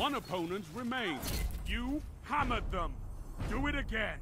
One opponent remains. You hammered them. Do it again.